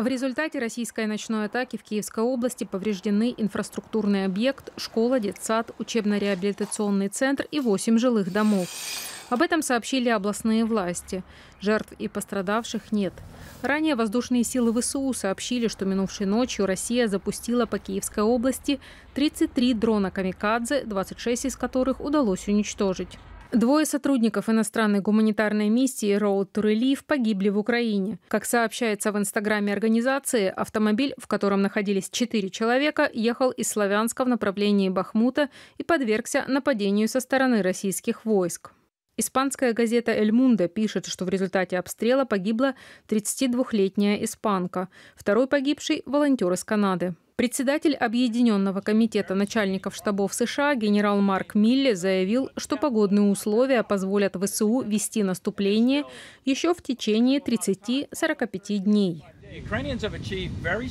В результате российской ночной атаки в Киевской области повреждены инфраструктурный объект, школа, детсад, учебно-реабилитационный центр и 8 жилых домов. Об этом сообщили областные власти. Жертв и пострадавших нет. Ранее воздушные силы ВСУ сообщили, что минувшей ночью Россия запустила по Киевской области 33 дрона «Камикадзе», 26 из которых удалось уничтожить. Двое сотрудников иностранной гуманитарной миссии Road to Relief погибли в Украине. Как сообщается в инстаграме организации, автомобиль, в котором находились четыре человека, ехал из Славянска в направлении Бахмута и подвергся нападению со стороны российских войск. Испанская газета «Эль Мунда» пишет, что в результате обстрела погибла 32-летняя испанка. Второй погибший – волонтер из Канады. Председатель Объединенного комитета начальников штабов США генерал Марк Милли заявил, что погодные условия позволят ВСУ вести наступление еще в течение 30-45 дней.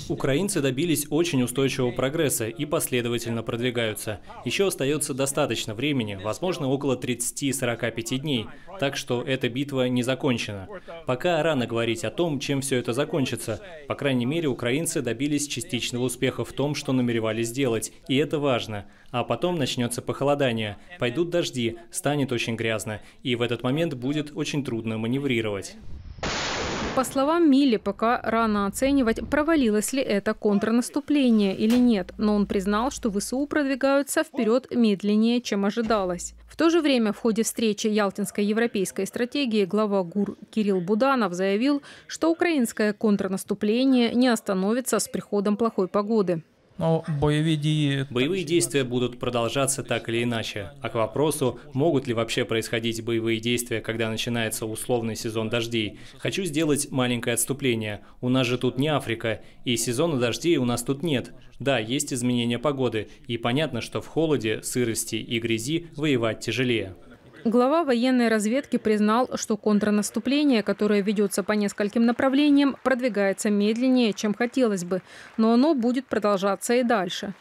Украинцы добились очень устойчивого прогресса и последовательно продвигаются. Еще остается достаточно времени, возможно, около 30-45 дней, так что эта битва не закончена. Пока рано говорить о том, чем все это закончится. По крайней мере, украинцы добились частичного успеха в том, что намеревались сделать, и это важно. А потом начнется похолодание, пойдут дожди, станет очень грязно, и в этот момент будет очень трудно маневрировать. По словам Милли, пока рано оценивать, провалилось ли это контрнаступление или нет, но он признал, что ВСУ продвигаются вперед медленнее, чем ожидалось. В то же время в ходе встречи Ялтинской европейской стратегии глава ГУР Кирилл Буданов заявил, что украинское контрнаступление не остановится с приходом плохой погоды. Но боевые дії... Боевые действия будут продолжаться так или иначе. А к вопросу, могут ли вообще происходить боевые действия, когда начинается условный сезон дождей, хочу сделать маленькое отступление. У нас же тут не Африка, и сезона дождей у нас тут нет. Да, есть изменения погоды, и понятно, что в холоде, сырости и грязи воевать тяжелее. Глава военной разведки признал, что контрнаступление, которое ведется по нескольким направлениям, продвигается медленнее, чем хотелось бы, но оно будет продолжаться и дальше.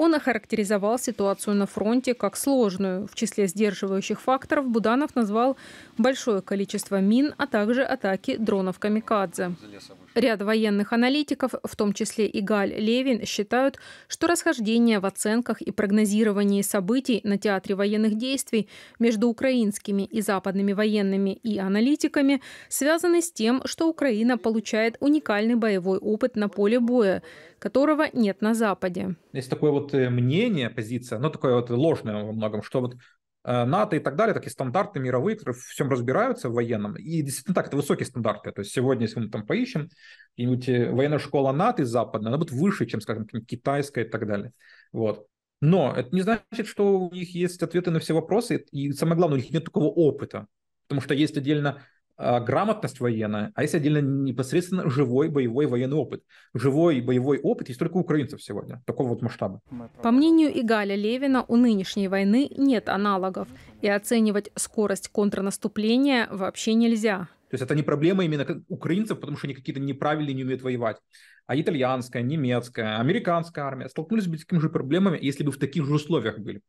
Он охарактеризовал ситуацию на фронте как сложную. В числе сдерживающих факторов Буданов назвал большое количество мин, а также атаки дронов «Камикадзе». Ряд военных аналитиков, в том числе и Галь Левин, считают, что расхождение в оценках и прогнозировании событий на театре военных действий между украинскими и западными военными и аналитиками связаны с тем, что Украина получает уникальный боевой опыт на поле боя, которого нет на Западе. Есть такой вот вот э, мнение, позиция, ну, такое вот ложное во многом, что вот э, НАТО и так далее, такие стандарты мировые, которые в всем разбираются в военном. И действительно так, это высокие стандарты. То есть сегодня, если мы там поищем, какие-нибудь э, военная школа НАТО западная, она будет выше, чем, скажем, китайская и так далее. Вот. Но это не значит, что у них есть ответы на все вопросы, и самое главное, у них нет такого опыта. Потому что есть отдельно а, грамотность военная, а есть отдельно непосредственно живой боевой военный опыт. Живой боевой опыт есть только у украинцев сегодня, такого вот масштаба. По мнению Игаля Левина, у нынешней войны нет аналогов, и оценивать скорость контрнаступления вообще нельзя. То есть это не проблема именно украинцев, потому что они какие-то неправильные не умеют воевать. А итальянская, немецкая, американская армия столкнулись бы с такими же проблемами, если бы в таких же условиях были.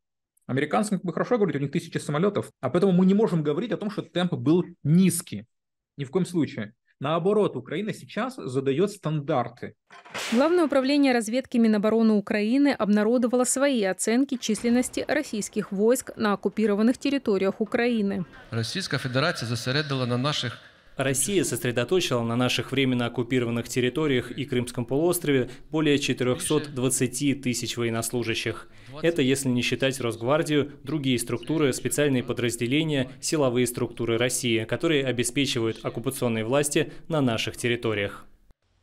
Американцам как бы хорошо говорить, у них тысячи самолетов, а поэтому мы не можем говорить о том, что темп был низкий. Ни в коем случае. Наоборот, Украина сейчас задает стандарты. Главное управление разведки Минобороны Украины обнародовало свои оценки численности российских войск на оккупированных территориях Украины. Российская Федерация зосередила на наших Россия сосредоточила на наших временно оккупированных территориях и Крымском полуострове более 420 тысяч военнослужащих. Это если не считать Росгвардию, другие структуры, специальные подразделения, силовые структуры России, которые обеспечивают оккупационные власти на наших территориях.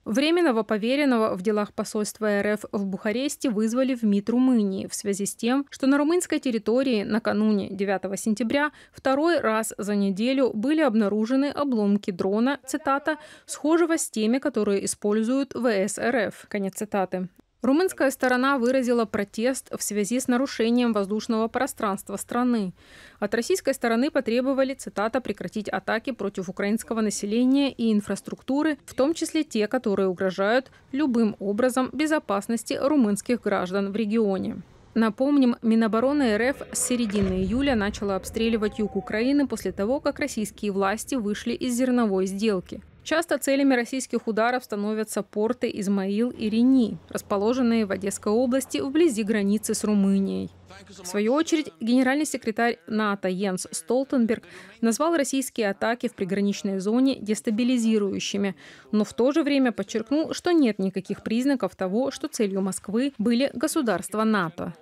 Временного поверенного в делах посольства РФ в Бухаресте вызвали в МИД Румынии в связи с тем, что на румынской территории накануне 9 сентября второй раз за неделю были обнаружены обломки дрона, цитата, «схожего с теми, которые используют ВС РФ», конец цитаты. Румынская сторона выразила протест в связи с нарушением воздушного пространства страны. От российской стороны потребовали, цитата, прекратить атаки против украинского населения и инфраструктуры, в том числе те, которые угрожают любым образом безопасности румынских граждан в регионе. Напомним, Минобороны РФ с середины июля начала обстреливать юг Украины после того, как российские власти вышли из зерновой сделки. Часто целями российских ударов становятся порты Измаил и Рени, расположенные в Одесской области вблизи границы с Румынией. В свою очередь, генеральный секретарь НАТО Йенс Столтенберг назвал российские атаки в приграничной зоне дестабилизирующими, но в то же время подчеркнул, что нет никаких признаков того, что целью Москвы были государства НАТО.